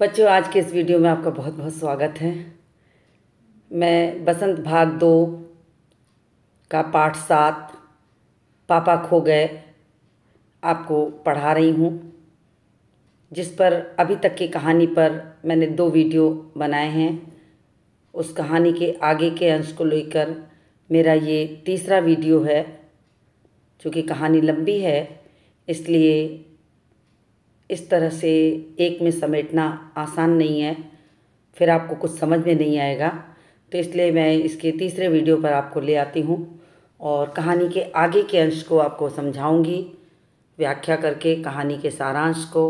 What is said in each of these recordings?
बच्चों आज के इस वीडियो में आपका बहुत बहुत स्वागत है मैं बसंत भाग दो का पाठ सात पापा खो गए आपको पढ़ा रही हूँ जिस पर अभी तक की कहानी पर मैंने दो वीडियो बनाए हैं उस कहानी के आगे के अंश को लेकर मेरा ये तीसरा वीडियो है चूँकि कहानी लंबी है इसलिए इस तरह से एक में समेटना आसान नहीं है फिर आपको कुछ समझ में नहीं आएगा तो इसलिए मैं इसके तीसरे वीडियो पर आपको ले आती हूँ और कहानी के आगे के अंश को आपको समझाऊंगी व्याख्या करके कहानी के सारांश को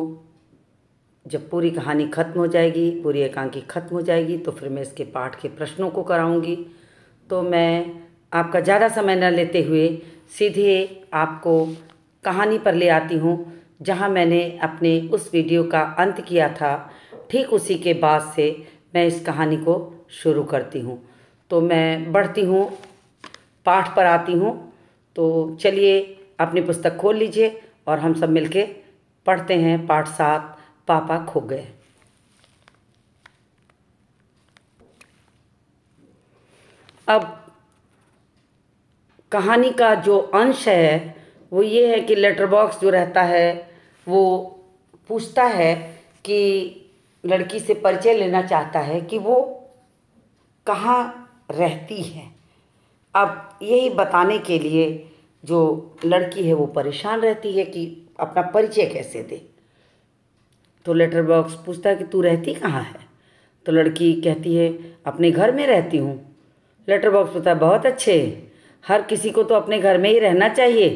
जब पूरी कहानी ख़त्म हो जाएगी पूरी एकांकी ख़त्म हो जाएगी तो फिर मैं इसके पाठ के प्रश्नों को कराऊंगी तो मैं आपका ज़्यादा समय न लेते हुए सीधे आपको कहानी पर ले आती हूँ जहां मैंने अपने उस वीडियो का अंत किया था ठीक उसी के बाद से मैं इस कहानी को शुरू करती हूँ तो मैं बढ़ती हूँ पाठ पर आती हूँ तो चलिए अपनी पुस्तक खोल लीजिए और हम सब मिलके पढ़ते हैं पाठ सात पापा खो गए अब कहानी का जो अंश है वो ये है कि लेटर बॉक्स जो रहता है वो पूछता है कि लड़की से परिचय लेना चाहता है कि वो कहाँ रहती है अब यही बताने के लिए जो लड़की है वो परेशान रहती है कि अपना परिचय कैसे दे तो लेटर बॉक्स पूछता है कि तू रहती कहाँ है तो लड़की कहती है अपने घर में रहती हूँ लेटर बॉक्स है बहुत अच्छे हर किसी को तो अपने घर में ही रहना चाहिए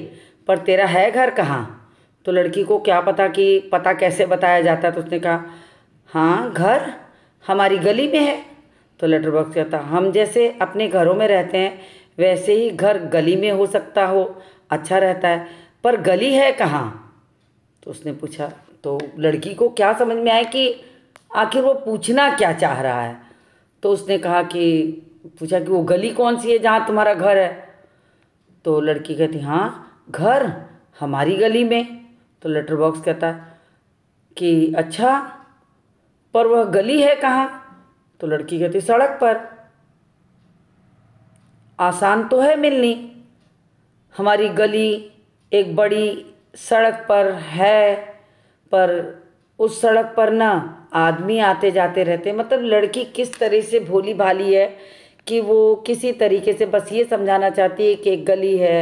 पर तेरा है घर कहाँ तो लड़की को क्या पता कि पता कैसे बताया जाता है तो उसने कहा हाँ घर हमारी गली में है तो लेटर बॉक्स कहता हम जैसे अपने घरों में रहते हैं वैसे ही घर गली में हो सकता हो अच्छा रहता है पर गली है कहाँ तो उसने पूछा तो लड़की को क्या समझ में आया कि आखिर वो पूछना क्या चाह रहा है तो उसने कहा कि पूछा कि वो गली कौन सी है जहाँ तुम्हारा घर है तो लड़की कहती हाँ घर हमारी गली में तो लेटर बॉक्स कहता है कि अच्छा पर वह गली है कहाँ तो लड़की कहती सड़क पर आसान तो है मिलनी हमारी गली एक बड़ी सड़क पर है पर उस सड़क पर ना आदमी आते जाते रहते मतलब लड़की किस तरह से भोली भाली है कि वो किसी तरीके से बस ये समझाना चाहती है कि एक गली है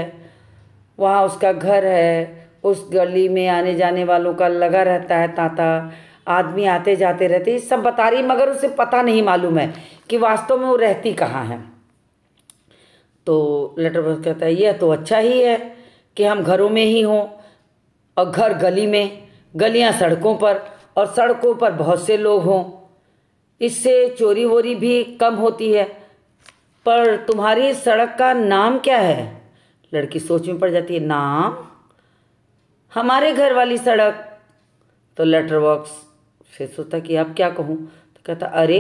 वहाँ उसका घर है उस गली में आने जाने वालों का लगा रहता है तांता आदमी आते जाते रहते हैं सब बता रही मगर उसे पता नहीं मालूम है कि वास्तव में वो रहती कहाँ है तो लेटर बॉक्स कहता है यह तो अच्छा ही है कि हम घरों में ही हों और घर गली में गलियां सड़कों पर और सड़कों पर बहुत से लोग हों इससे चोरी वोरी भी कम होती है पर तुम्हारी सड़क का नाम क्या है लड़की सोच में पड़ जाती है नाम हमारे घर वाली सड़क तो लेटर बॉक्स फिर सोचता कि अब क्या कहूँ तो कहता अरे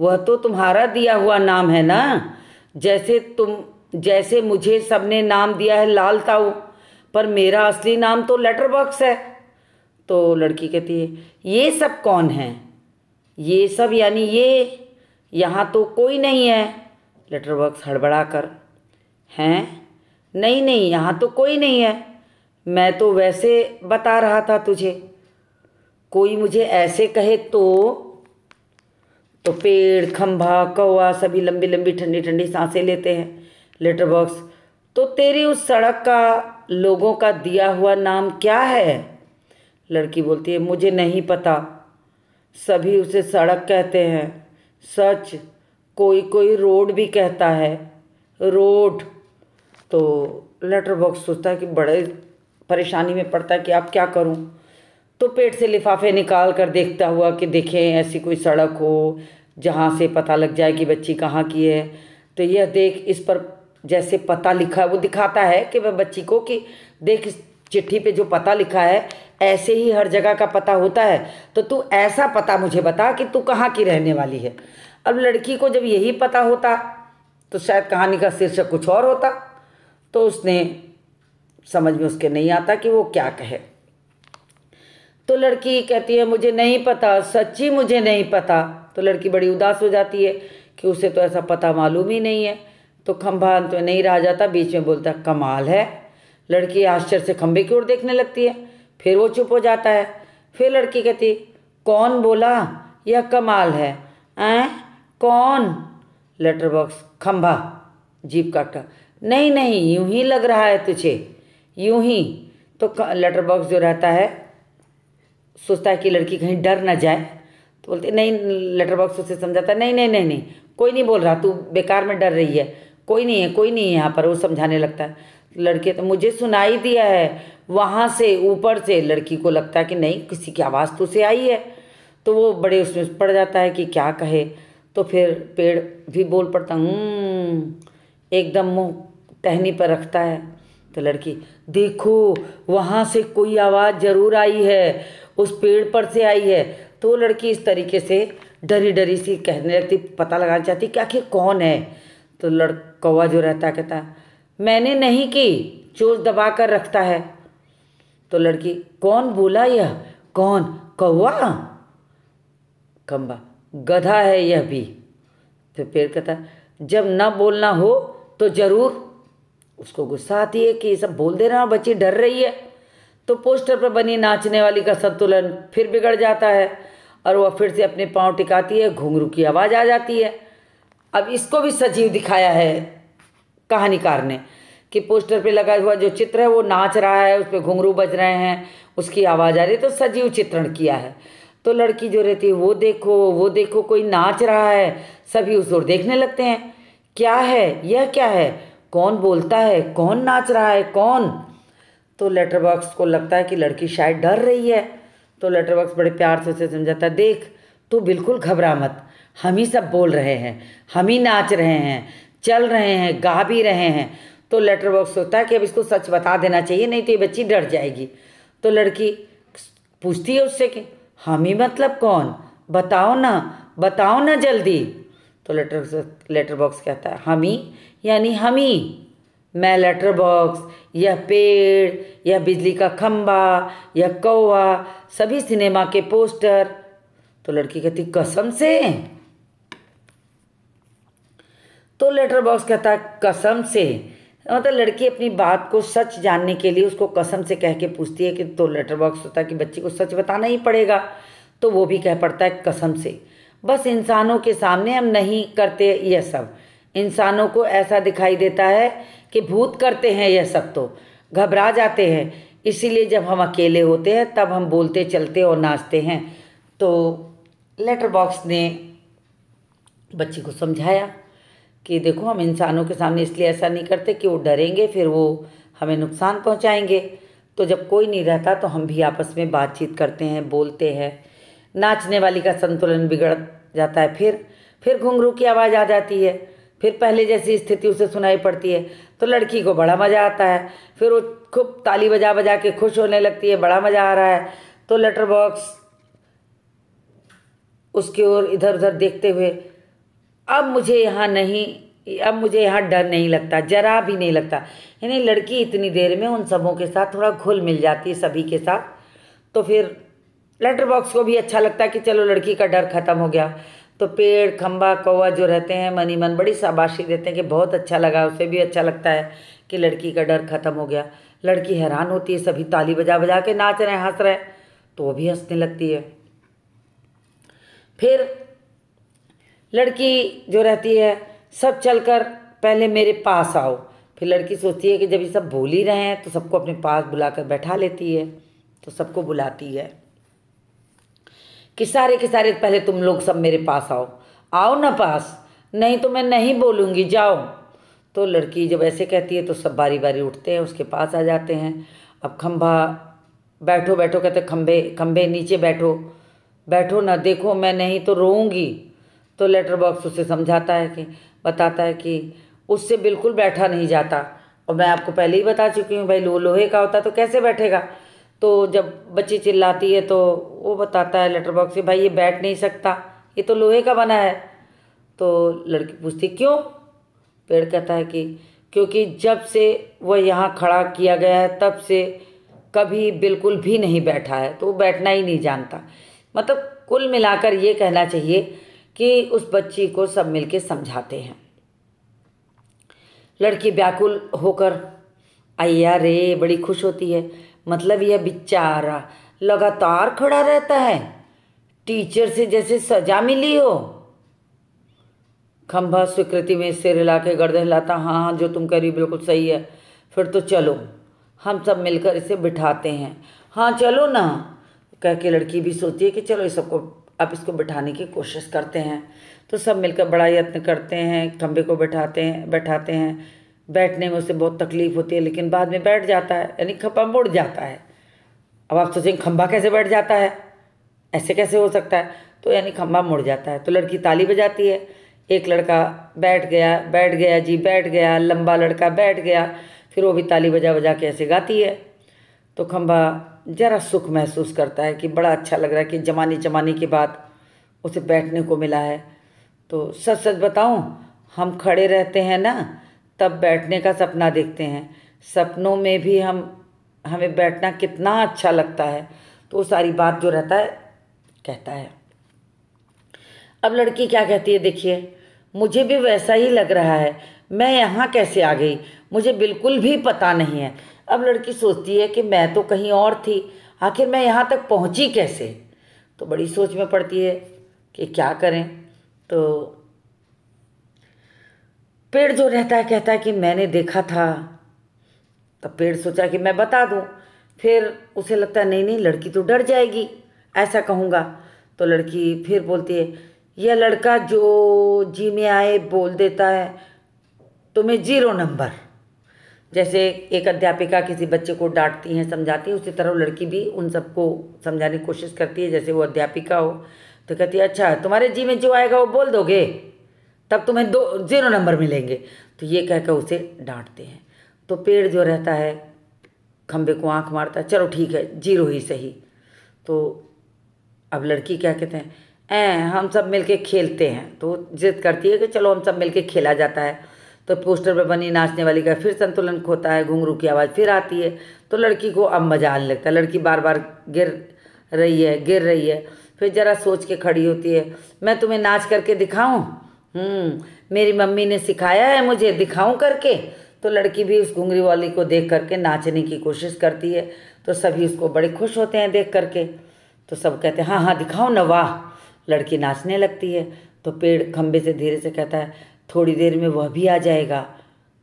वह तो तुम्हारा दिया हुआ नाम है ना जैसे तुम जैसे मुझे सबने नाम दिया है लाल ताऊ पर मेरा असली नाम तो लेटर बॉक्स है तो लड़की कहती है ये सब कौन है ये सब यानी ये यहाँ तो कोई नहीं है लेटर बॉक्स हड़बड़ा कर हैं नहीं नहीं यहाँ तो कोई नहीं है मैं तो वैसे बता रहा था तुझे कोई मुझे ऐसे कहे तो तो पेड़ खंभा कौआ सभी लंबी लंबी ठंडी ठंडी सांसें लेते हैं लेटर बॉक्स तो तेरी उस सड़क का लोगों का दिया हुआ नाम क्या है लड़की बोलती है मुझे नहीं पता सभी उसे सड़क कहते हैं सच कोई कोई रोड भी कहता है रोड तो लेटर बॉक्स सोचता है कि बड़े परेशानी में पड़ता है कि आप क्या करूं तो पेट से लिफाफे निकाल कर देखता हुआ कि देखें ऐसी कोई सड़क हो जहाँ से पता लग जाए कि बच्ची कहाँ की है तो यह देख इस पर जैसे पता लिखा है वो दिखाता है कि वह बच्ची को कि देख इस चिट्ठी पे जो पता लिखा है ऐसे ही हर जगह का पता होता है तो तू ऐसा पता मुझे बता कि तू कहाँ की रहने वाली है अब लड़की को जब यही पता होता तो शायद कहानी का शीर्षक कुछ और होता तो उसने समझ में उसके नहीं आता कि वो क्या कहे तो लड़की कहती है मुझे नहीं पता सच्ची मुझे नहीं पता तो लड़की बड़ी उदास हो जाती है कि उसे तो ऐसा पता मालूम ही नहीं है तो खम्भा अंत में नहीं रहा जाता बीच में बोलता कमाल है लड़की आश्चर्य से खम्भे की ओर देखने लगती है फिर वो चुप हो जाता है फिर लड़की कहती कौन बोला यह कमाल है ऐ कौन लेटर बॉक्स खम्भा जीप काटा नहीं नहीं यूं ही लग रहा है तुझे यूं ही तो लेटर बॉक्स जो रहता है सोचता है कि लड़की कहीं डर ना जाए तो बोलते नहीं लेटर बॉक्स उसे समझाता नहीं नहीं नहीं नहीं कोई नहीं बोल रहा तू बेकार में डर रही है कोई नहीं है कोई नहीं है यहाँ पर वो समझाने लगता है लड़के तो मुझे सुनाई दिया है वहाँ से ऊपर से लड़की को लगता है कि नहीं किसी की आवाज़ तो उसे आई है तो वो बड़े उसमें पड़ जाता है कि क्या कहे तो फिर पेड़ भी बोल पड़ता हम्म, एकदम मुँह टहनी पर रखता है तो लड़की देखो वहाँ से कोई आवाज़ ज़रूर आई है उस पेड़ पर से आई है तो लड़की इस तरीके से डरी डरी सी कहने लगती पता लगाना चाहती कि आखिर कौन है तो लड़कौवा जो रहता कहता मैंने नहीं की चोर दबा कर रखता है तो लड़की कौन बोला यह कौन कौवा कम्बा गधा है यह भी तो पेड़ कहता जब ना बोलना हो तो ज़रूर उसको गुस्सा आती है कि ये सब बोल दे रहा और बच्ची डर रही है तो पोस्टर पर बनी नाचने वाली का संतुलन फिर बिगड़ जाता है और वह फिर से अपने पाँव टिकाती है घुंघरू की आवाज़ आ जाती है अब इसको भी सजीव दिखाया है कहानीकार ने कि पोस्टर पे लगा हुआ जो चित्र है वो नाच रहा है उस पर घुंघरू बज रहे हैं उसकी आवाज़ आ रही है तो सजीव चित्रण किया है तो लड़की जो रहती है वो देखो वो देखो कोई नाच रहा है सभी उस ओर देखने लगते हैं क्या है यह क्या है कौन बोलता है कौन नाच रहा है कौन तो लेटर बॉक्स को लगता है कि लड़की शायद डर रही है तो लेटर बॉक्स बड़े प्यार से उसे समझाता है देख तू बिल्कुल घबरा मत हम ही सब बोल रहे हैं हम ही नाच रहे हैं चल रहे हैं गा भी रहे हैं तो लेटर बॉक्स सोचता है कि अब इसको सच बता देना चाहिए नहीं तो ये बच्ची डर जाएगी तो लड़की पूछती है उससे कि हम ही मतलब कौन बताओ ना बताओ ना जल्दी तो लेटर लेटर बॉक्स कहता है हम ही यानी हमी मैं लेटर बॉक्स या पेड़ या बिजली का खम्बा या कौआ सभी सिनेमा के पोस्टर तो लड़की कहती कसम से तो लेटर बॉक्स कहता है कसम से मतलब लड़की अपनी बात को सच जानने के लिए उसको कसम से कह के पूछती है कि तो लेटर बॉक्स होता है कि बच्ची को सच बताना ही पड़ेगा तो वो भी कह पड़ता है कसम से बस इंसानों के सामने हम नहीं करते यह सब इंसानों को ऐसा दिखाई देता है कि भूत करते हैं यह सब तो घबरा जाते हैं इसीलिए जब हम अकेले होते हैं तब हम बोलते चलते और नाचते हैं तो लेटर बॉक्स ने बच्ची को समझाया कि देखो हम इंसानों के सामने इसलिए ऐसा नहीं करते कि वो डरेंगे फिर वो हमें नुकसान पहुंचाएंगे तो जब कोई नहीं रहता तो हम भी आपस में बातचीत करते हैं बोलते हैं नाचने वाली का संतुलन बिगड़ जाता है फिर फिर घुंघरू की आवाज़ आ जाती है फिर पहले जैसी स्थिति उसे सुनाई पड़ती है तो लड़की को बड़ा मज़ा आता है फिर वो खूब ताली बजा बजा के खुश होने लगती है बड़ा मज़ा आ रहा है तो लेटर बॉक्स उसके ओर इधर उधर देखते हुए अब मुझे यहाँ नहीं अब मुझे यहाँ डर नहीं लगता जरा भी नहीं लगता यानी लड़की इतनी देर में उन सबों के साथ थोड़ा घुल मिल जाती है सभी के साथ तो फिर लेटर बॉक्स को भी अच्छा लगता है कि चलो लड़की का डर खत्म हो गया तो पेड़ खम्बा कौवा जो रहते हैं मनी मन बड़ी शाबाशी देते हैं कि बहुत अच्छा लगा उसे भी अच्छा लगता है कि लड़की का डर खत्म हो गया लड़की हैरान होती है सभी ताली बजा बजा के नाच रहे हंस रहे तो वो भी हंसने लगती है फिर लड़की जो रहती है सब चलकर पहले मेरे पास आओ फिर लड़की सोचती है कि जब ये सब बोल ही रहे हैं तो सबको अपने पास बुलाकर बैठा लेती है तो सबको बुलाती है कि सारे के सारे पहले तुम लोग सब मेरे पास आओ आओ ना पास नहीं तो मैं नहीं बोलूँगी जाओ तो लड़की जब ऐसे कहती है तो सब बारी बारी उठते हैं उसके पास आ जाते हैं अब खम्भा बैठो बैठो कहते खम्भे खम्भे नीचे बैठो बैठो ना देखो मैं नहीं तो रोऊंगी तो लेटर बॉक्स उसे समझाता है कि बताता है कि उससे बिल्कुल बैठा नहीं जाता और मैं आपको पहले ही बता चुकी हूँ भाई लो लोहे का होता तो कैसे बैठेगा तो जब बच्ची चिल्लाती है तो वो बताता है लेटर बॉक्स से भाई ये बैठ नहीं सकता ये तो लोहे का बना है तो लड़की पूछती क्यों पेड़ कहता है कि क्योंकि जब से वह यहाँ खड़ा किया गया है तब से कभी बिल्कुल भी नहीं बैठा है तो वो बैठना ही नहीं जानता मतलब कुल मिलाकर ये कहना चाहिए कि उस बच्ची को सब मिलके समझाते हैं लड़की व्याकुल होकर अय्या रे बड़ी खुश होती है मतलब यह बेचारा लगातार खड़ा रहता है टीचर से जैसे सजा मिली हो खंभा स्वीकृति में सिर हिला के गर्दन हिलाता हाँ हाँ जो तुम कह रही बिल्कुल सही है फिर तो चलो हम सब मिलकर इसे बिठाते हैं हाँ चलो ना कह के लड़की भी सोचती है कि चलो इस सबको अब इसको बिठाने की कोशिश करते हैं तो सब मिलकर बड़ा यत्न करते हैं खंभे को बैठाते हैं बैठाते हैं बैठने में उसे बहुत तकलीफ होती है लेकिन बाद में बैठ जाता है यानी खपा मुड़ जाता है अब आप सोचेंगे खंभा कैसे बैठ जाता है ऐसे कैसे हो सकता है तो यानी खम्भा मुड़ जाता है तो लड़की ताली बजाती है एक लड़का बैठ गया बैठ गया जी बैठ गया लंबा लड़का बैठ गया फिर वो भी ताली बजा बजा के ऐसे गाती है तो खम्बा ज़रा सुख महसूस करता है कि बड़ा अच्छा लग रहा है कि जमाने जमाने के बाद उसे बैठने को मिला है तो सच सच बताऊँ हम खड़े रहते हैं ना तब बैठने का सपना देखते हैं सपनों में भी हम हमें बैठना कितना अच्छा लगता है तो वो सारी बात जो रहता है कहता है अब लड़की क्या कहती है देखिए मुझे भी वैसा ही लग रहा है मैं यहाँ कैसे आ गई मुझे बिल्कुल भी पता नहीं है अब लड़की सोचती है कि मैं तो कहीं और थी आखिर मैं यहाँ तक पहुँची कैसे तो बड़ी सोच में पड़ती है कि क्या करें तो पेड़ जो रहता है कहता है कि मैंने देखा था तब पेड़ सोचा कि मैं बता दूँ फिर उसे लगता है नहीं नहीं लड़की तो डर जाएगी ऐसा कहूँगा तो लड़की फिर बोलती है यह लड़का जो जी में आए बोल देता है तुम्हें जीरो नंबर जैसे एक अध्यापिका किसी बच्चे को डांटती हैं समझाती हैं उसी तरह लड़की भी उन सबको समझाने की कोशिश करती है जैसे वो अध्यापिका हो तो कहती है अच्छा तुम्हारे जी में जो आएगा वो बोल दोगे तब तुम्हें दो जीरो नंबर मिलेंगे तो ये कहकर उसे डांटते हैं तो पेड़ जो रहता है खम्भे को आंख मारता है चलो ठीक है जीरो ही सही तो अब लड़की क्या कहते हैं ए हम सब मिलके खेलते हैं तो जिद करती है कि चलो हम सब मिलके खेला जाता है तो पोस्टर पर बनी नाचने वाली का फिर संतुलन खोता है घुंघरू की आवाज़ फिर आती है तो लड़की को अब मजा आने लगता है लड़की बार बार गिर रही है गिर रही है फिर ज़रा सोच के खड़ी होती है मैं तुम्हें नाच करके दिखाऊं हम्म, मेरी मम्मी ने सिखाया है मुझे दिखाऊं करके तो लड़की भी उस घुंगरी वाली को देख करके नाचने की कोशिश करती है तो सभी उसको बड़े खुश होते हैं देख करके तो सब कहते हैं हाँ हाँ दिखाओ ना वाह लड़की नाचने लगती है तो पेड़ खम्भे से धीरे से कहता है थोड़ी देर में वह भी आ जाएगा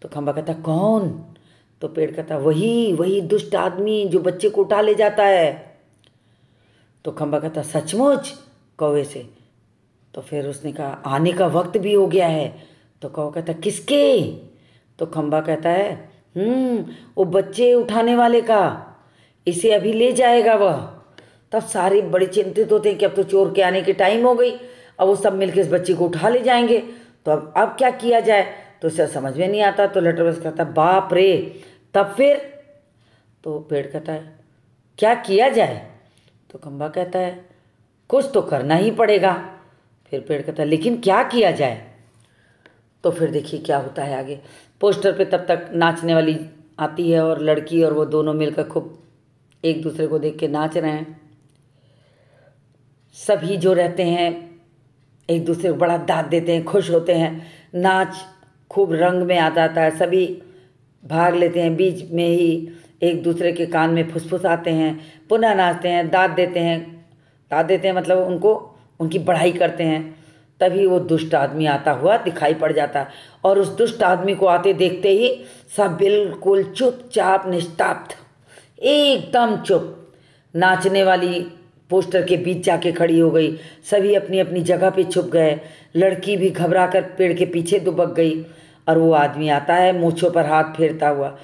तो खम्बा कहता कौन तो पेड़ कहता वही वही दुष्ट आदमी जो बच्चे को उठा ले जाता है तो खम्बा कहता सचमुच कौवे से तो फिर उसने कहा आने का वक्त भी हो गया है तो कहो कहता किसके तो खम्बा कहता है हम्म, वो बच्चे उठाने वाले का इसे अभी ले जाएगा वह तब सारे बड़े चिंतित होते हैं कि अब तो चोर के आने की टाइम हो गई अब वो सब मिलकर इस बच्चे को उठा ले जाएंगे तो अब अब क्या किया जाए तो उसे समझ में नहीं आता तो लटर बस कहता बाप रे तब फिर तो पेड़ कहता है क्या किया जाए तो खम्बा कहता है कुछ तो करना ही पड़ेगा फिर पेड़ कहता है लेकिन क्या किया जाए तो फिर देखिए क्या होता है आगे पोस्टर पे तब तक नाचने वाली आती है और लड़की और वो दोनों मिलकर खूब एक दूसरे को देख के नाच रहे हैं सभी जो रहते हैं एक दूसरे को बड़ा दाद देते हैं खुश होते हैं नाच खूब रंग में आ जाता है सभी भाग लेते हैं बीच में ही एक दूसरे के कान में आते हैं पुनः नाचते हैं दाद देते हैं दाद देते हैं मतलब उनको उनकी बढ़ाई करते हैं तभी वो दुष्ट आदमी आता हुआ दिखाई पड़ जाता है और उस दुष्ट आदमी को आते देखते ही सब बिल्कुल चुपचाप निष्ताप्त एकदम चुप नाचने वाली पोस्टर के बीच जाके खड़ी हो गई सभी अपनी अपनी जगह पे छुप गए लड़की भी घबरा कर पेड़ के पीछे दुबक गई और वो आदमी आता है मूछों पर हाथ फेरता हुआ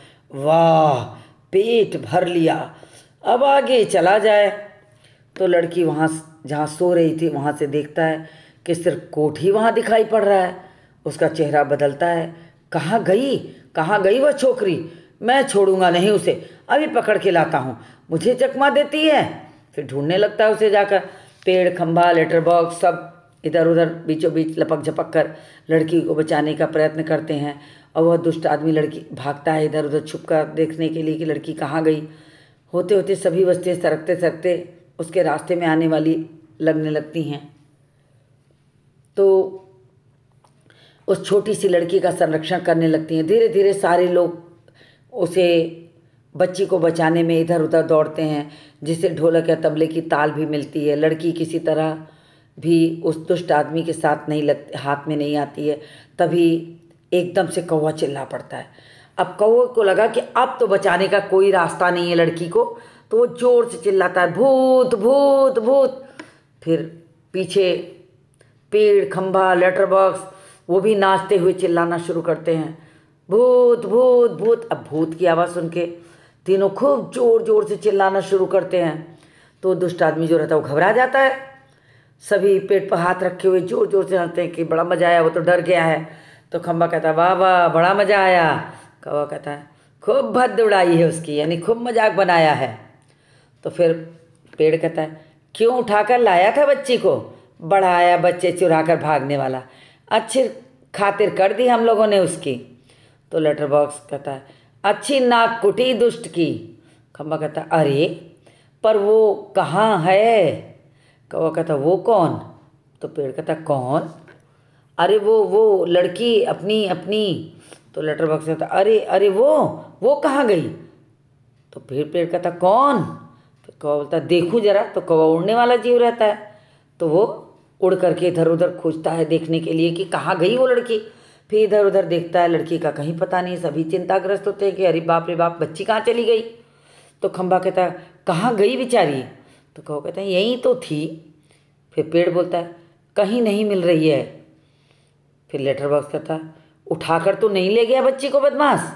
वाह पेट भर लिया अब आगे चला जाए तो लड़की वहाँ जहाँ सो रही थी वहाँ से देखता है कि सिर्फ कोट ही वहाँ दिखाई पड़ रहा है उसका चेहरा बदलता है कहाँ गई कहाँ गई वह छोकरी मैं छोड़ूंगा नहीं उसे अभी पकड़ के लाता हूँ मुझे चकमा देती है फिर ढूंढने लगता है उसे जाकर पेड़ खंभा लेटर बॉक्स सब इधर उधर बीचों बीच लपक झपक कर लड़की को बचाने का प्रयत्न करते हैं और वह दुष्ट आदमी लड़की भागता है इधर उधर छुप कर देखने के लिए कि लड़की कहाँ गई होते होते सभी बस्ते सरकते सरकते उसके रास्ते में आने वाली लगने लगती हैं तो उस छोटी सी लड़की का संरक्षण करने लगती हैं धीरे धीरे सारे लोग उसे बच्ची को बचाने में इधर उधर दौड़ते हैं जिसे ढोलक या तबले की ताल भी मिलती है लड़की किसी तरह भी उस दुष्ट आदमी के साथ नहीं लग हाथ में नहीं आती है तभी एकदम से कौवा चिल्ला पड़ता है अब कौवे को लगा कि अब तो बचाने का कोई रास्ता नहीं है लड़की को तो वो जोर से चिल्लाता है भूत भूत भूत फिर पीछे पेड़ खंभा लेटर बॉक्स वो भी नाचते हुए चिल्लाना शुरू करते हैं भूत भूत भूत अब भूत की आवाज़ सुन के तीनों खूब जोर जोर से चिल्लाना शुरू करते हैं तो दुष्ट आदमी जो रहता है वो घबरा जाता है सभी पेट पर हाथ रखे हुए जोर जोर से हंसते हैं कि बड़ा मज़ा आया वो तो डर गया है तो खम्बा कहता है वाह वाह बड़ा मज़ा आया कौवा कहता है खूब भद्द उड़ाई है उसकी यानी खूब मजाक बनाया है तो फिर पेड़ कहता है क्यों उठाकर लाया था बच्ची को बढ़ाया बच्चे चुरा कर भागने वाला अच्छी खातिर कर दी हम लोगों ने उसकी तो लेटर बॉक्स कहता है अच्छी नाक कुटी दुष्ट की खम्बा कहता अरे पर वो कहाँ है कौवा कहता वो कौन तो पेड़ कहता कौन अरे वो वो लड़की अपनी अपनी तो लेटर बॉक्स कहता अरे अरे वो वो कहाँ गई तो फिर पेड़ कहता कौन तो कौवा बोलता है देखूँ जरा तो कौवा उड़ने वाला जीव रहता है तो वो उड़ करके इधर उधर खोजता है देखने के लिए कि कहाँ गई वो लड़की फिर इधर उधर देखता है लड़की का कहीं पता नहीं सभी चिंताग्रस्त होते हैं कि अरे बाप रे बाप बच्ची कहाँ चली गई तो खंबा कहता है कहाँ गई बेचारी तो कहो कहते हैं यहीं तो थी फिर पेड़ बोलता है कहीं नहीं मिल रही है फिर लेटर बॉक्स कहता है उठाकर तो नहीं ले गया बच्ची को बदमाश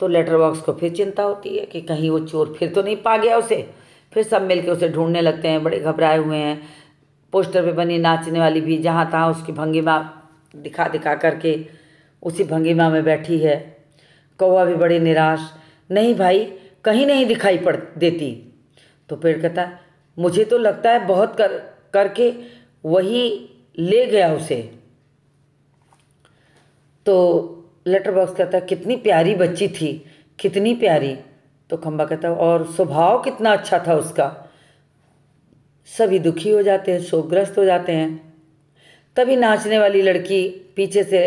तो लेटर बॉक्स को फिर चिंता होती है कि कहीं वो चोर फिर तो नहीं पा गया उसे फिर सब मिलके उसे ढूंढने लगते हैं बड़े घबराए हुए हैं पोस्टर पे बनी नाचने वाली भी जहाँ तहाँ उसकी भंगिमा दिखा दिखा करके उसी भंगिमा में बैठी है कौवा भी बड़े निराश नहीं भाई कहीं नहीं दिखाई पड़ देती तो पेड़ कहता मुझे तो लगता है बहुत कर करके वही ले गया उसे तो लेटर बॉक्स कहता कितनी प्यारी बच्ची थी कितनी प्यारी तो खम्बा कहता और स्वभाव कितना अच्छा था उसका सभी दुखी हो जाते हैं शोकग्रस्त हो जाते हैं तभी नाचने वाली लड़की पीछे से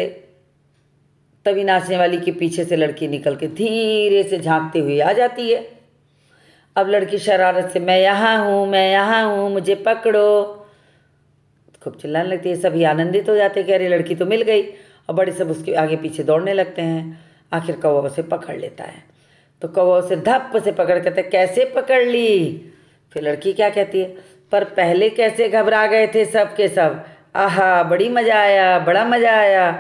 तभी नाचने वाली के पीछे से लड़की निकल के धीरे से झांकते हुए आ जाती है अब लड़की शरारत से मैं यहाँ हूँ मैं यहाँ हूँ मुझे पकड़ो खूब चिल्लाने लगती है सभी आनंदित हो जाते हैं कि अरे लड़की तो मिल गई और बड़े सब उसके आगे पीछे दौड़ने लगते हैं आखिर कौवा उसे पकड़ लेता है तो कौ से धप से पकड़ कहते तो कैसे पकड़ ली फिर लड़की क्या कहती है पर पहले कैसे घबरा गए थे सब के सब आहा बड़ी मज़ा आया बड़ा मज़ा आया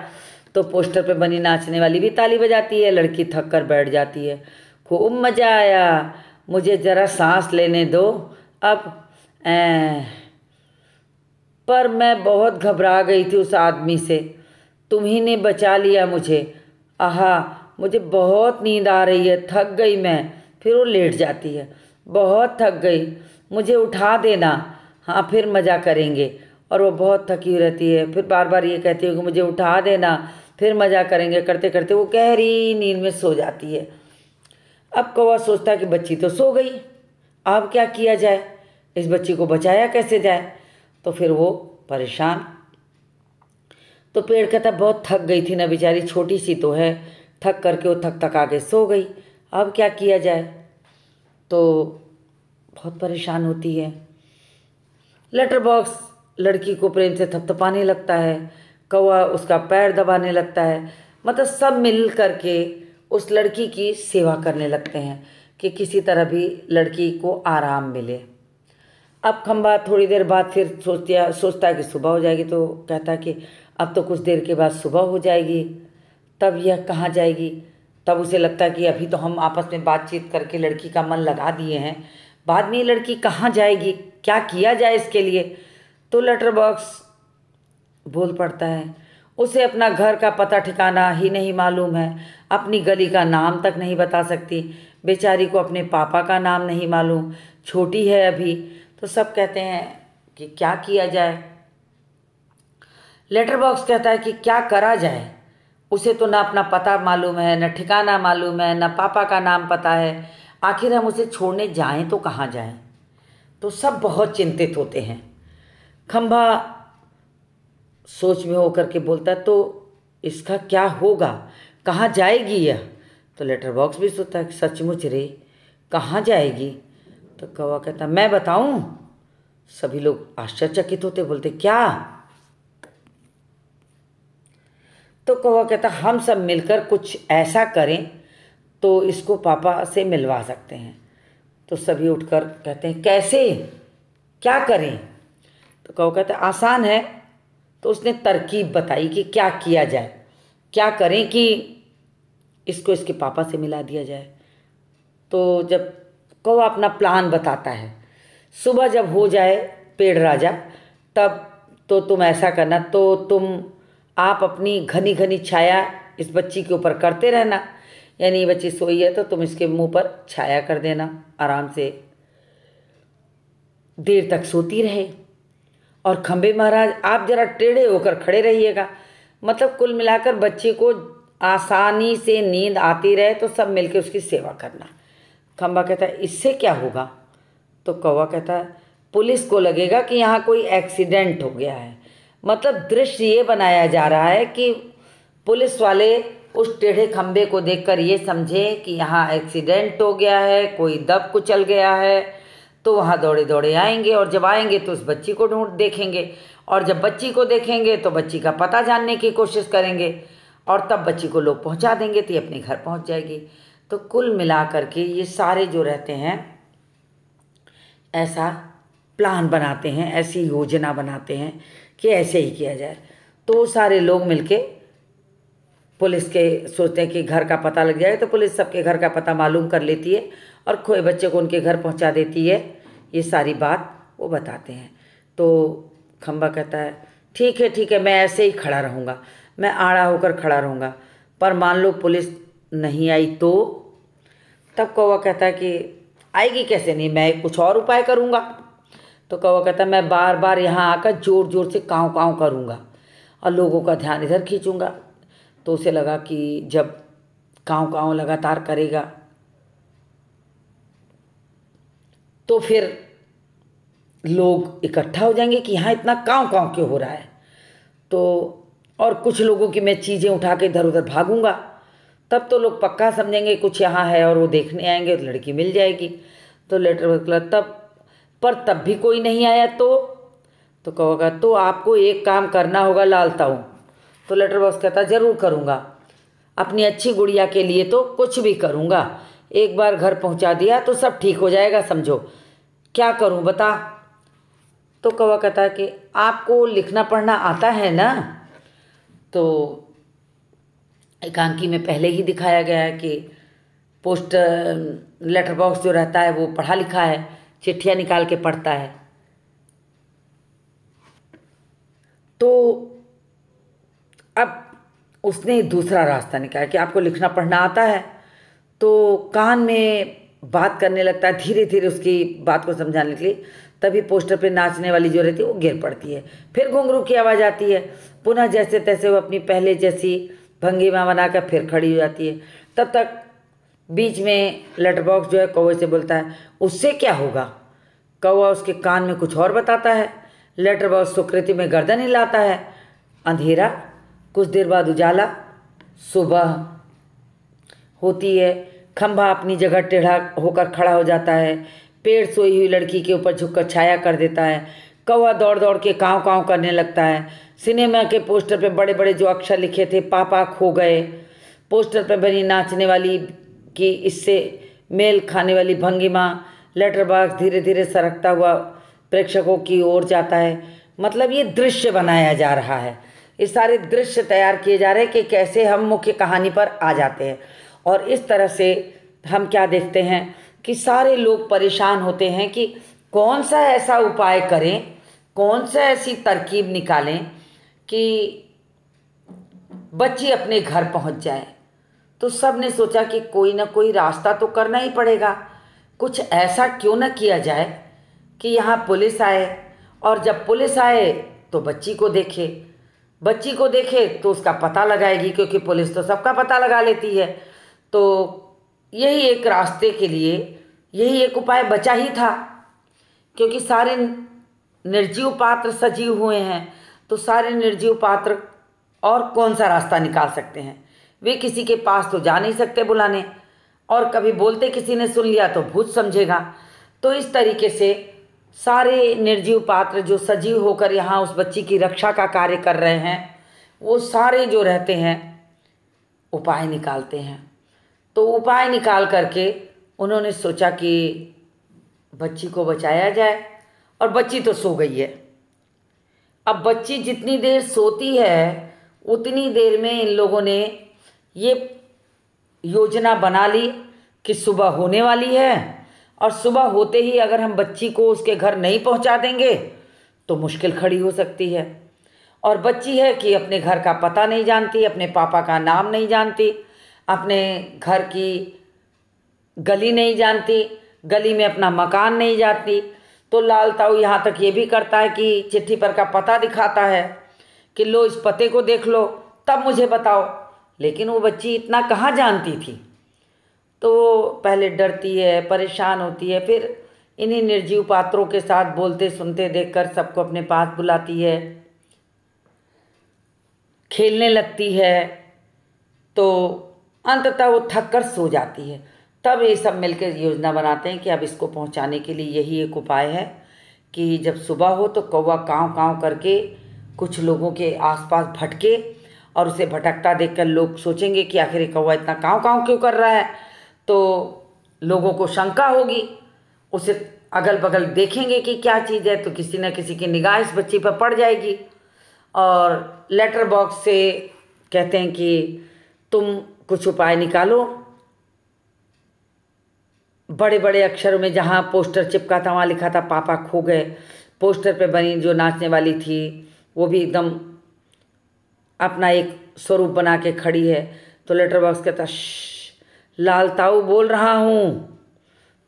तो पोस्टर पे बनी नाचने वाली भी ताली बजाती है लड़की थक कर बैठ जाती है खूब मज़ा आया मुझे ज़रा सांस लेने दो अब ए, पर मैं बहुत घबरा गई थी उस आदमी से तुम्ही ने बचा लिया मुझे आहा मुझे बहुत नींद आ रही है थक गई मैं फिर वो लेट जाती है बहुत थक गई मुझे उठा देना हाँ फिर मज़ा करेंगे और वो बहुत थकी हुई रहती है फिर बार बार ये कहती है कि मुझे उठा देना फिर मज़ा करेंगे करते करते वो गहरी नींद में सो जाती है अब कौवा सोचता है कि बच्ची तो सो गई अब क्या किया जाए इस बच्ची को बचाया कैसे जाए तो फिर वो परेशान तो पेड़ कहता बहुत थक गई थी ना बेचारी छोटी सी तो है थक करके वो थक थक आगे सो गई अब क्या किया जाए तो बहुत परेशान होती है लेटर बॉक्स लड़की को प्रेम से थपथपाने लगता है कौआ उसका पैर दबाने लगता है मतलब सब मिल करके उस लड़की की सेवा करने लगते हैं कि किसी तरह भी लड़की को आराम मिले अब खम्बा थोड़ी देर बाद फिर सोचता सोचता है कि सुबह हो जाएगी तो कहता कि अब तो कुछ देर के बाद सुबह हो जाएगी तब यह कहाँ जाएगी तब उसे लगता है कि अभी तो हम आपस में बातचीत करके लड़की का मन लगा दिए हैं बाद में ये लड़की कहाँ जाएगी क्या किया जाए इसके लिए तो लेटर बॉक्स बोल पड़ता है उसे अपना घर का पता ठिकाना ही नहीं मालूम है अपनी गली का नाम तक नहीं बता सकती बेचारी को अपने पापा का नाम नहीं मालूम छोटी है अभी तो सब कहते हैं कि क्या किया जाए लेटर बॉक्स कहता है कि क्या करा जाए उसे तो ना अपना पता मालूम है ना ठिकाना मालूम है ना पापा का नाम पता है आखिर हम उसे छोड़ने जाएं तो कहाँ जाएं तो सब बहुत चिंतित होते हैं खम्भा सोच में होकर के बोलता है तो इसका क्या होगा कहाँ जाएगी यह तो लेटर बॉक्स भी सोचता है सचमुच रे कहाँ जाएगी तो कौवा कहता मैं बताऊं सभी लोग आश्चर्यचकित होते बोलते क्या तो कौवा कहता हम सब मिलकर कुछ ऐसा करें तो इसको पापा से मिलवा सकते हैं तो सभी उठकर कहते हैं कैसे क्या करें तो कौवा कहते आसान है तो उसने तरकीब बताई कि क्या किया जाए क्या करें कि इसको इसके पापा से मिला दिया जाए तो जब कौवा वह अपना प्लान बताता है सुबह जब हो जाए पेड़ राजा तब तो तुम ऐसा करना तो तुम आप अपनी घनी घनी छाया इस बच्ची के ऊपर करते रहना यानी बच्ची सोई है तो तुम इसके मुंह पर छाया कर देना आराम से देर तक सोती रहे और खम्बे महाराज आप जरा टेढ़े होकर खड़े रहिएगा मतलब कुल मिलाकर बच्चे को आसानी से नींद आती रहे तो सब मिलकर उसकी सेवा करना खम्बा कहता है इससे क्या होगा तो कौवा कहता है पुलिस को लगेगा कि यहाँ कोई एक्सीडेंट हो गया है मतलब दृश्य ये बनाया जा रहा है कि पुलिस वाले उस टेढ़े खम्बे को देखकर ये समझे कि यहाँ एक्सीडेंट हो गया है कोई दब कुचल गया है तो वहाँ दौड़े दौड़े आएंगे और जब आएंगे तो उस बच्ची को ढूंढ देखेंगे और जब बच्ची को देखेंगे तो बच्ची का पता जानने की कोशिश करेंगे और तब बच्ची को लोग पहुँचा देंगे तो ये अपने घर पहुँच जाएगी तो कुल मिलाकर के ये सारे जो रहते हैं ऐसा प्लान बनाते हैं ऐसी योजना बनाते हैं कि ऐसे ही किया जाए तो सारे लोग मिलके पुलिस के सोचते हैं कि घर का पता लग जाए तो पुलिस सबके घर का पता मालूम कर लेती है और खोए बच्चे को उनके घर पहुंचा देती है ये सारी बात वो बताते हैं तो खम्बा कहता है ठीक है ठीक है मैं ऐसे ही खड़ा रहूँगा मैं आड़ा होकर खड़ा रहूँगा पर मान लो पुलिस नहीं आई तो तब कौवा कहता है कि आएगी कैसे नहीं मैं कुछ और उपाय करूँगा तो कौवा कहता है मैं बार बार यहाँ आकर ज़ोर ज़ोर से काँव काँव करूँगा और लोगों का ध्यान इधर खींचूँगा तो उसे लगा कि जब काँव काँव लगातार करेगा तो फिर लोग इकट्ठा हो जाएंगे कि यहाँ इतना काँव काँव क्यों हो रहा है तो और कुछ लोगों की मैं चीज़ें उठा के इधर उधर भागूंगा तब तो लोग पक्का समझेंगे कुछ यहाँ है और वो देखने आएंगे तो लड़की मिल जाएगी तो लेटर मतलब बॉय तब पर तब भी कोई नहीं आया तो तो कहोगा तो आपको एक काम करना होगा लालता हूँ तो लेटर बॉक्स कहता ज़रूर करूँगा अपनी अच्छी गुड़िया के लिए तो कुछ भी करूँगा एक बार घर पहुँचा दिया तो सब ठीक हो जाएगा समझो क्या करूँ बता तो कौवा कहता कि आपको लिखना पढ़ना आता है ना तो एकांकी में पहले ही दिखाया गया है कि पोस्ट लेटर बॉक्स जो रहता है वो पढ़ा लिखा है चिट्ठियाँ निकाल के पढ़ता है तो अब उसने दूसरा रास्ता निकाला कि आपको लिखना पढ़ना आता है तो कान में बात करने लगता है धीरे धीरे उसकी बात को समझाने के लिए तभी पोस्टर पे नाचने वाली जो रहती है वो गिर पड़ती है फिर घुंघरू की आवाज़ आती है पुनः जैसे तैसे वो अपनी पहले जैसी भंगीमा बनाकर फिर खड़ी हो जाती है तब तक बीच में लेटर बॉक्स जो है कौवे से बोलता है उससे क्या होगा कौवा उसके कान में कुछ और बताता है लेटर बॉक्स सुकृति में गर्दन हिलाता है अंधेरा कुछ देर बाद उजाला सुबह होती है खंभा अपनी जगह टेढ़ा होकर खड़ा हो जाता है पेड़ सोई हुई लड़की के ऊपर झुककर छाया कर देता है कौवा दौड़ दौड़ के काँव काँव करने लगता है सिनेमा के पोस्टर पे बड़े बड़े जो अक्षर लिखे थे पापा खो गए पोस्टर पे बनी नाचने वाली की इससे मेल खाने वाली भंगिमा लेटर बॉक्स धीरे धीरे सरकता हुआ प्रेक्षकों की ओर जाता है मतलब ये दृश्य बनाया जा रहा है ये सारे दृश्य तैयार किए जा रहे हैं कि कैसे हम मुख्य कहानी पर आ जाते हैं और इस तरह से हम क्या देखते हैं कि सारे लोग परेशान होते हैं कि कौन सा ऐसा उपाय करें कौन सा ऐसी तरकीब निकालें कि बच्ची अपने घर पहुंच जाए तो सब ने सोचा कि कोई ना कोई रास्ता तो करना ही पड़ेगा कुछ ऐसा क्यों ना किया जाए कि यहाँ पुलिस आए और जब पुलिस आए तो बच्ची को देखे बच्ची को देखे तो उसका पता लगाएगी क्योंकि पुलिस तो सबका पता लगा लेती है तो यही एक रास्ते के लिए यही एक उपाय बचा ही था क्योंकि सारे निर्जीव पात्र सजीव हुए हैं तो सारे निर्जीव पात्र और कौन सा रास्ता निकाल सकते हैं वे किसी के पास तो जा नहीं सकते बुलाने और कभी बोलते किसी ने सुन लिया तो भूत समझेगा तो इस तरीके से सारे निर्जीव पात्र जो सजीव होकर यहाँ उस बच्ची की रक्षा का कार्य कर रहे हैं वो सारे जो रहते हैं उपाय निकालते हैं तो उपाय निकाल करके उन्होंने सोचा कि बच्ची को बचाया जाए और बच्ची तो सो गई है अब बच्ची जितनी देर सोती है उतनी देर में इन लोगों ने ये योजना बना ली कि सुबह होने वाली है और सुबह होते ही अगर हम बच्ची को उसके घर नहीं पहुंचा देंगे तो मुश्किल खड़ी हो सकती है और बच्ची है कि अपने घर का पता नहीं जानती अपने पापा का नाम नहीं जानती अपने घर की गली नहीं जानती गली में अपना मकान नहीं जानती तो लाल ताऊ यहाँ तक ये भी करता है कि चिट्ठी पर का पता दिखाता है कि लो इस पते को देख लो तब मुझे बताओ लेकिन वो बच्ची इतना कहाँ जानती थी तो वो पहले डरती है परेशान होती है फिर इन्हीं निर्जीव पात्रों के साथ बोलते सुनते देखकर सबको अपने पास बुलाती है खेलने लगती है तो अंततः वो थक कर सो जाती है तब ये सब मिलकर योजना बनाते हैं कि अब इसको पहुंचाने के लिए यही एक उपाय है कि जब सुबह हो तो कौवा काँव काँव करके कुछ लोगों के आसपास भटके और उसे भटकता देखकर लोग सोचेंगे कि आखिर ये कौवा इतना काँव काँव क्यों कर रहा है तो लोगों को शंका होगी उसे अगल बगल देखेंगे कि क्या चीज़ है तो किसी न किसी की निगाह इस बच्ची पर पड़ जाएगी और लेटर बॉक्स से कहते हैं कि तुम कुछ उपाय निकालो बड़े बड़े अक्षरों में जहाँ पोस्टर चिपका था वहाँ लिखा था पापा खो गए पोस्टर पे बनी जो नाचने वाली थी वो भी एकदम अपना एक स्वरूप बना के खड़ी है तो लेटर बॉक्स कहता लाल ताऊ बोल रहा हूँ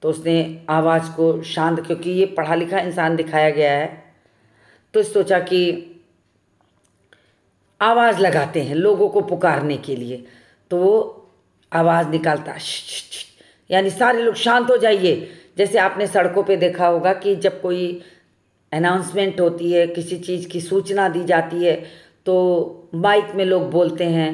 तो उसने आवाज़ को शांत क्योंकि ये पढ़ा लिखा इंसान दिखाया गया है तो सोचा कि आवाज़ लगाते हैं लोगों को पुकारने के लिए तो वो आवाज़ निकालता श्च, यानी सारे लोग शांत हो जाइए जैसे आपने सड़कों पे देखा होगा कि जब कोई अनाउंसमेंट होती है किसी चीज़ की सूचना दी जाती है तो माइक में लोग बोलते हैं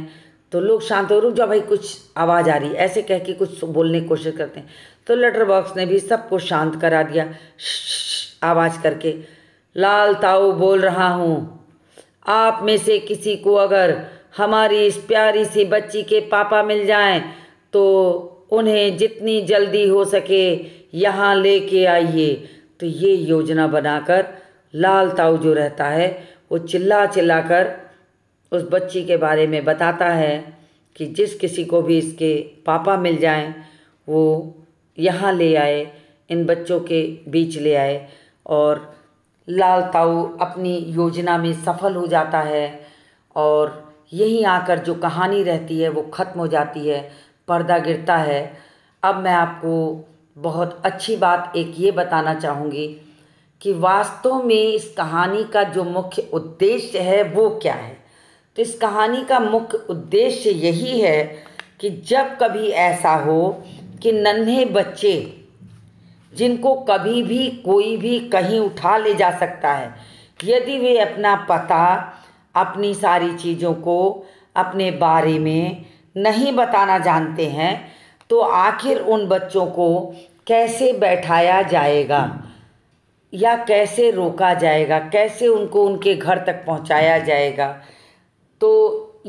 तो लोग शांत हो रुक जाओ भाई कुछ आवाज़ आ रही है ऐसे कह के कुछ बोलने की कोशिश करते हैं तो लेटर बॉक्स ने भी सबको शांत करा दिया आवाज़ करके लाल ताऊ बोल रहा हूँ आप में से किसी को अगर हमारी इस प्यारी सी बच्ची के पापा मिल जाएं तो उन्हें जितनी जल्दी हो सके यहाँ लेके आइए तो ये योजना बनाकर लाल ताऊ जो रहता है वो चिल्ला चिल्ला कर उस बच्ची के बारे में बताता है कि जिस किसी को भी इसके पापा मिल जाएं वो यहाँ ले आए इन बच्चों के बीच ले आए और लाल ताऊ अपनी योजना में सफल हो जाता है और यहीं आकर जो कहानी रहती है वो ख़त्म हो जाती है पर्दा गिरता है अब मैं आपको बहुत अच्छी बात एक ये बताना चाहूँगी कि वास्तव में इस कहानी का जो मुख्य उद्देश्य है वो क्या है तो इस कहानी का मुख्य उद्देश्य यही है कि जब कभी ऐसा हो कि नन्हे बच्चे जिनको कभी भी कोई भी कहीं उठा ले जा सकता है यदि वे अपना पता अपनी सारी चीज़ों को अपने बारे में नहीं बताना जानते हैं तो आखिर उन बच्चों को कैसे बैठाया जाएगा या कैसे रोका जाएगा कैसे उनको उनके घर तक पहुंचाया जाएगा तो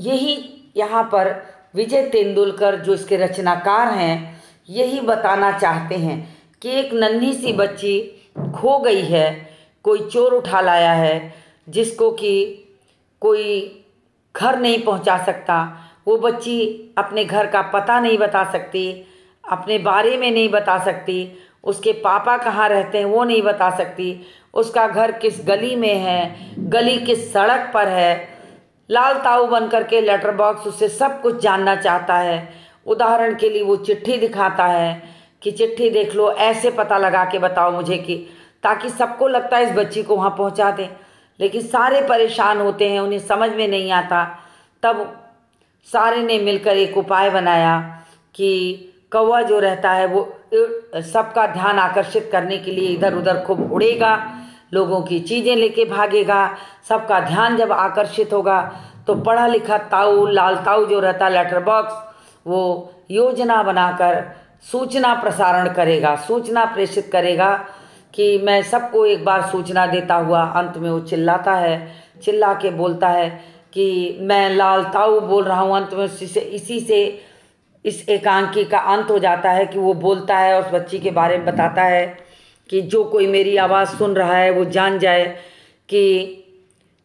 यही यहाँ पर विजय तेंदुलकर जो इसके रचनाकार हैं यही बताना चाहते हैं कि एक नन्ही सी बच्ची खो गई है कोई चोर उठा लाया है जिसको कि कोई घर नहीं पहुंचा सकता वो बच्ची अपने घर का पता नहीं बता सकती अपने बारे में नहीं बता सकती उसके पापा कहाँ रहते हैं वो नहीं बता सकती उसका घर किस गली में है गली किस सड़क पर है लाल ताऊ बन करके लेटर बॉक्स उससे सब कुछ जानना चाहता है उदाहरण के लिए वो चिट्ठी दिखाता है कि चिट्ठी देख लो ऐसे पता लगा के बताओ मुझे कि ताकि सबको लगता है इस बच्ची को वहाँ पहुँचा दें लेकिन सारे परेशान होते हैं उन्हें समझ में नहीं आता तब सारे ने मिलकर एक उपाय बनाया कि कौवा जो रहता है वो सबका ध्यान आकर्षित करने के लिए इधर उधर खूब उड़ेगा लोगों की चीज़ें लेके भागेगा सबका ध्यान जब आकर्षित होगा तो पढ़ा लिखा ताऊ लाल ताऊ जो रहता लेटर बॉक्स वो योजना बनाकर सूचना प्रसारण करेगा सूचना प्रेषित करेगा कि मैं सबको एक बार सूचना देता हुआ अंत में वो चिल्लाता है चिल्ला के बोलता है कि मैं लाल ताऊ बोल रहा हूँ अंत में उसी से इसी से इस एकांकी का अंत हो जाता है कि वो बोलता है उस बच्ची के बारे में बताता है कि जो कोई मेरी आवाज़ सुन रहा है वो जान जाए कि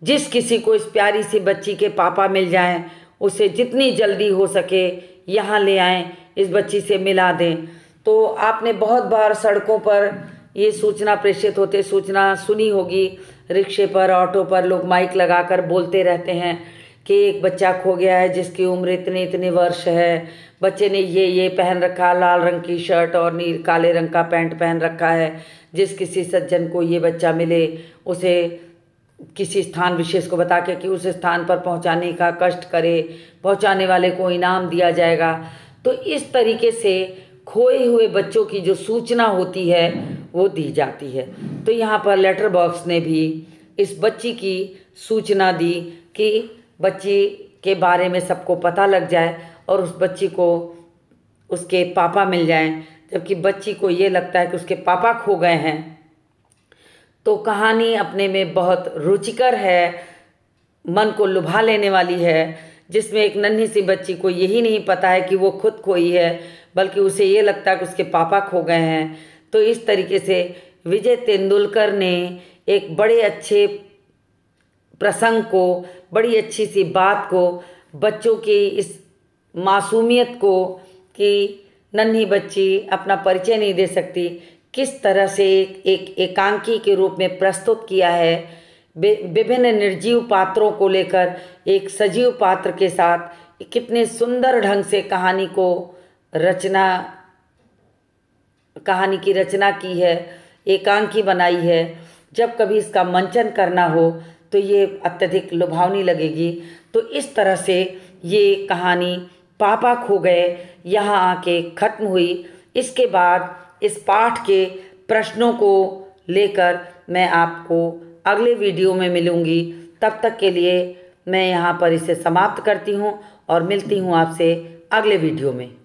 जिस किसी को इस प्यारी सी बच्ची के पापा मिल जाएं उसे जितनी जल्दी हो सके यहाँ ले आएं इस बच्ची से मिला दें तो आपने बहुत बार सड़कों पर ये सूचना प्रेषित होते सूचना सुनी होगी रिक्शे पर ऑटो पर लोग माइक लगाकर बोलते रहते हैं कि एक बच्चा खो गया है जिसकी उम्र इतने इतने वर्ष है बच्चे ने ये ये पहन रखा लाल रंग की शर्ट और नील काले रंग का पैंट पहन रखा है जिस किसी सज्जन को ये बच्चा मिले उसे किसी स्थान विशेष को बता के कि उस स्थान पर पहुंचाने का कष्ट करे पहुंचाने वाले को इनाम दिया जाएगा तो इस तरीके से खोए हुए बच्चों की जो सूचना होती है वो दी जाती है तो यहाँ पर लेटर बॉक्स ने भी इस बच्ची की सूचना दी कि बच्ची के बारे में सबको पता लग जाए और उस बच्ची को उसके पापा मिल जाएं जबकि बच्ची को ये लगता है कि उसके पापा खो गए हैं तो कहानी अपने में बहुत रुचिकर है मन को लुभा लेने वाली है जिसमें एक नन्ही सी बच्ची को यही नहीं पता है कि वो खुद खोई है बल्कि उसे ये लगता है कि उसके पापा खो गए हैं तो इस तरीके से विजय तेंदुलकर ने एक बड़े अच्छे प्रसंग को बड़ी अच्छी सी बात को बच्चों की इस मासूमियत को कि नन्ही बच्ची अपना परिचय नहीं दे सकती किस तरह से एक एकांकी के रूप में प्रस्तुत किया है विभिन्न निर्जीव पात्रों को लेकर एक सजीव पात्र के साथ कितने सुंदर ढंग से कहानी को रचना कहानी की रचना की है एकांकी बनाई है जब कभी इसका मंचन करना हो तो ये अत्यधिक लुभावनी लगेगी तो इस तरह से ये कहानी पापा खो गए यहाँ आके ख़त्म हुई इसके बाद इस पाठ के प्रश्नों को लेकर मैं आपको अगले वीडियो में मिलूँगी तब तक के लिए मैं यहाँ पर इसे समाप्त करती हूँ और मिलती हूँ आपसे अगले वीडियो में